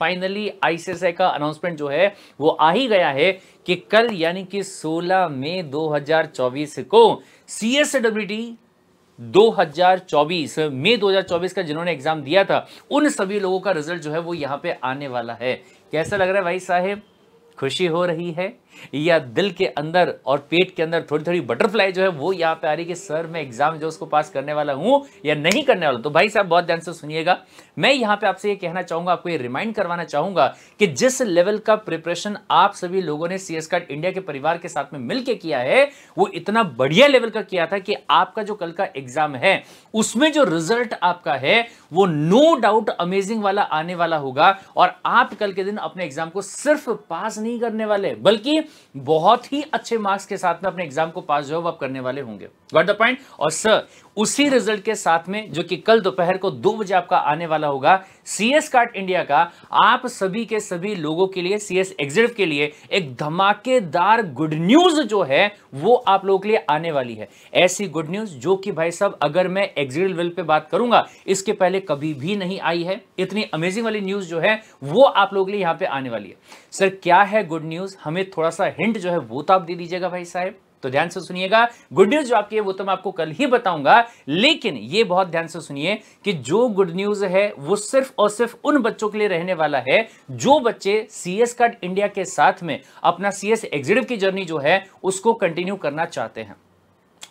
finally ICI का announcement जो है वो आ ही गया है कि कल यानी कि 16 मई 2024 को सी एस डब्ल्यू टी दो मई 2024 का जिन्होंने एग्जाम दिया था उन सभी लोगों का रिजल्ट जो है वो यहां पे आने वाला है कैसा लग रहा है भाई साहेब खुशी हो रही है या दिल के अंदर और पेट के अंदर थोड़ी थोड़ी बटरफ्लाई जो है वो यहाँ पे आ रही है कि सर मैं एग्ज़ाम जो उसको पास करने वाला हूँ या नहीं करने वाला तो भाई साहब बहुत ध्यान से सुनिएगा मैं यहाँ पे आपसे ये कहना चाहूंगा आपको ये रिमाइंड करवाना चाहूंगा कि जिस लेवल का प्रिपरेशन आप सभी लोगों ने सी एस कार्ड इंडिया के परिवार के साथ में मिलकर किया है वो इतना बढ़िया लेवल का किया था कि आपका जो कल का एग्ज़ाम है उसमें जो रिजल्ट आपका है वो नो डाउट अमेजिंग वाला आने वाला होगा और आप कल के दिन अपने एग्ज़ाम को सिर्फ पास नहीं नहीं करने वाले बल्कि बहुत ही अच्छे मार्क्स के साथ में अपने एग्जाम को पास जो है वो आप करने वाले होंगे गॉट द पॉइंट और सर उसी रिजल्ट के साथ में जो कि कल दोपहर को दो बजे आपका आने वाला होगा सी एस कार्ड इंडिया का आप सभी के सभी लोगों के लिए सी एस एग्जिट के लिए एक धमाकेदार गुड न्यूज जो है वो आप लोगों के लिए आने वाली है ऐसी गुड न्यूज जो कि भाई साहब अगर मैं एग्जिट वेल पे बात करूंगा इसके पहले कभी भी नहीं आई है इतनी अमेजिंग वाली न्यूज जो है वो आप लोगों के लिए यहां पे आने वाली है सर क्या है गुड न्यूज हमें थोड़ा सा हिंट जो है वो तो आप दे दीजिएगा भाई साहब तो ध्यान से सुनिएगा गुड न्यूज जो आपकी है वो तो मैं आपको कल ही बताऊंगा लेकिन ये बहुत ध्यान से सुनिए कि जो गुड न्यूज है वो सिर्फ और सिर्फ उन बच्चों के लिए रहने वाला है जो बच्चे सीएस कार्ड इंडिया के साथ में अपना सीएस एग्जिटिव की जर्नी जो है उसको कंटिन्यू करना चाहते हैं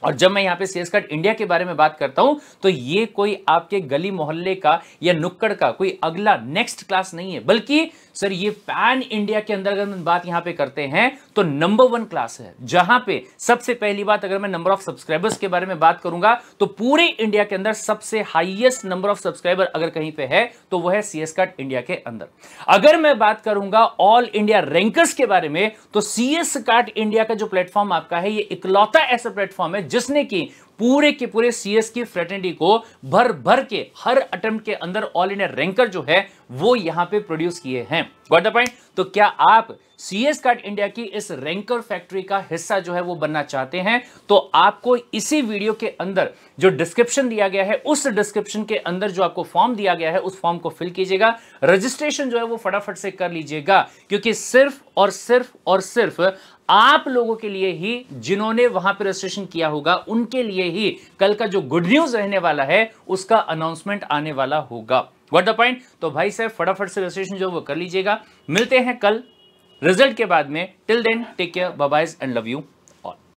और जब मैं यहाँ पे सीएस कार्ड इंडिया के बारे में बात करता हूं तो ये कोई आपके गली मोहल्ले का या नुक्कड़ का कोई अगला नेक्स्ट क्लास नहीं है बल्कि सर ये पैन इंडिया के अंदर अगर बात यहाँ पे करते हैं तो नंबर वन क्लास है जहां पे सबसे पहली बात अगर मैं नंबर ऑफ सब्सक्राइबर्स के बारे में बात करूंगा तो पूरे इंडिया के अंदर सबसे हाईएस्ट नंबर ऑफ सब्सक्राइबर अगर कहीं पे है तो वह है सीएस कट इंडिया के अंदर अगर मैं बात करूंगा ऑल इंडिया रैंकर्स के बारे में तो सीएस कार्ट इंडिया का जो प्लेटफॉर्म आपका है ये इकलौता ऐसा प्लेटफॉर्म है जिसने की पूरे के पूरे सीएस की फ्रेटर्निटी को भर भर के हर अटेम्प्ट के अंदर ऑल इंडिया रैंकर जो है वो यहां पे प्रोड्यूस किए हैं गॉट द पॉइंट तो क्या आप सीएस कार्ड इंडिया की इस रैंकर फैक्ट्री का हिस्सा जो है वो बनना चाहते हैं तो आपको इसी वीडियो के अंदर जो डिस्क्रिप्शन दिया गया है उस डिस्क्रिप्शन के अंदर जो आपको फॉर्म दिया गया है उस फॉर्म को फिल कीजिएगा रजिस्ट्रेशन जो है वो फटाफट से कर लीजिएगा क्योंकि सिर्फ और सिर्फ और सिर्फ आप लोगों के लिए ही जिन्होंने वहां पर रजिस्ट्रेशन किया होगा उनके लिए ही कल का जो गुड न्यूज रहने वाला है उसका अनाउंसमेंट आने वाला होगा वट द पॉइंट तो भाई साहब फटाफट से रजिस्ट्रेशन जो वो कर लीजिएगा मिलते हैं कल रिजल्ट के बाद में till then take care babies and love you